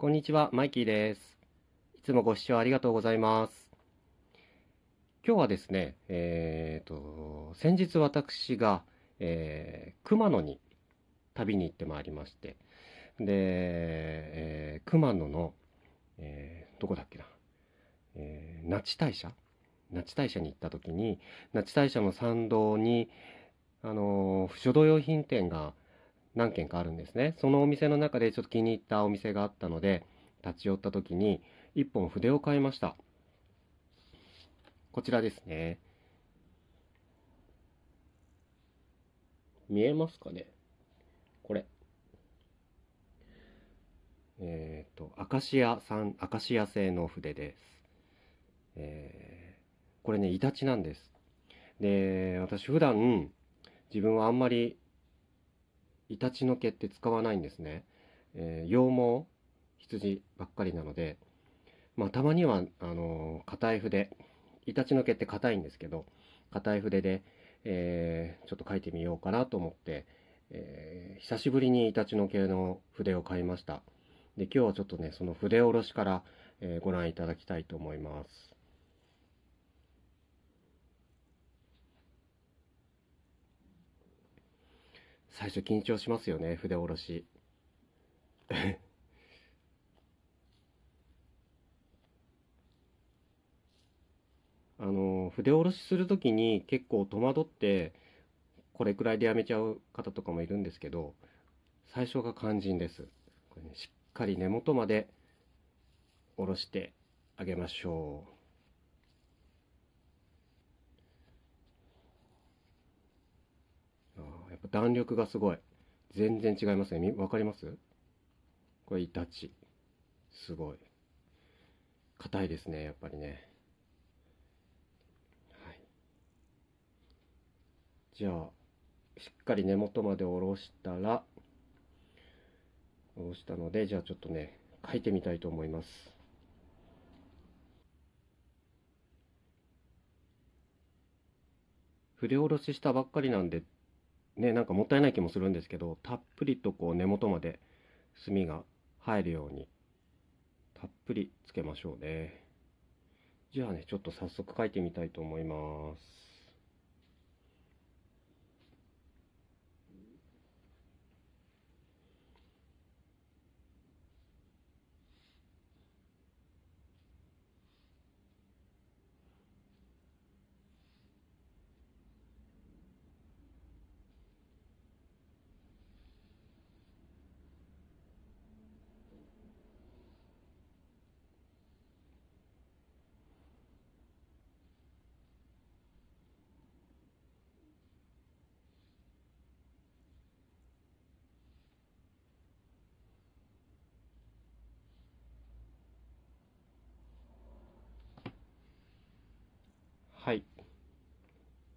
こんにちは、マイキーです。いつもご視聴ありがとうございます。今日はですね、えーと、先日私が、えー、熊野に旅に行ってまいりまして、で、えー、熊野の、えー、どこだっけな、えー、那智大社那智大社に行った時に、那智大社の参道に、あのー、不所同用品店が何軒かあるんですね。そのお店の中でちょっと気に入ったお店があったので、立ち寄った時に一本筆を買いました。こちらですね。見えますかねこれ。えっ、ー、と、アカシアさん、アカシア製の筆です。えー、これね、イタチなんです。で、私普段、自分はあんまりイタチの毛って使わないんですね。えー、羊毛、羊ばっかりなので、まあ、たまには、あの硬い筆、イタチの毛って硬いんですけど、硬い筆で、えー、ちょっと書いてみようかなと思って、えー、久しぶりにイタチの毛の筆を買いました。で、今日はちょっとね、その筆下ろしから、えー、ご覧いただきたいと思います。最初緊張しますよね、筆下ろし。あの、筆下ろしするときに結構戸惑って、これくらいでやめちゃう方とかもいるんですけど、最初が肝心です。これね、しっかり根元まで下ろしてあげましょう。弾力がすごい。全然違いますね。わかりますこれイタチ。すごい。硬いですね、やっぱりね。はい。じゃあ、しっかり根元まで下ろしたら、下ろしたので、じゃあちょっとね、書いてみたいと思います。筆下ろししたばっかりなんでねなんかもったいない気もするんですけどたっぷりとこう根元まで炭が入るようにたっぷりつけましょうねじゃあねちょっと早速書いてみたいと思いますはい。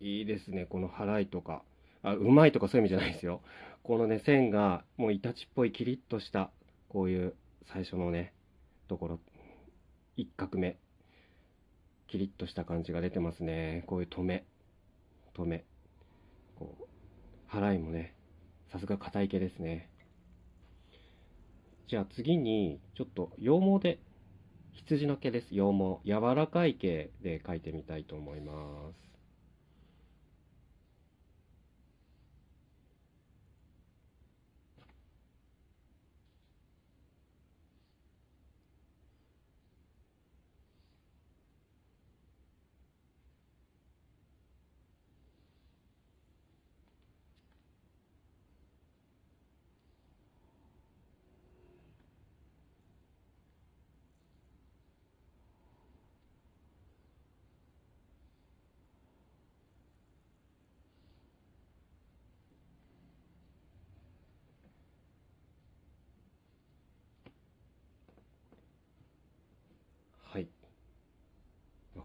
いいですね、この払いとか。あ、うまいとかそういう意味じゃないですよ。このね、線が、もうイタチっぽいキリッとした、こういう最初のね、ところ、一画目。キリッとした感じが出てますね。こういう止め。止め。こう、払いもね、さすが硬い毛ですね。じゃあ次に、ちょっと羊毛で羊の毛です羊毛柔らかい毛で描いてみたいと思います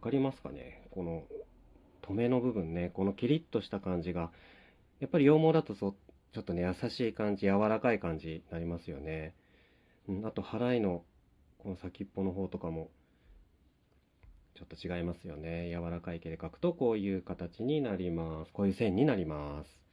かりますかねこの留めの部分ねこのキリッとした感じがやっぱり羊毛だとそちょっとね優しい感じ柔らかい感じになりますよね、うん、あと払いのこの先っぽの方とかもちょっと違いますよね柔らかい毛で描くとこういう形になりますこういう線になります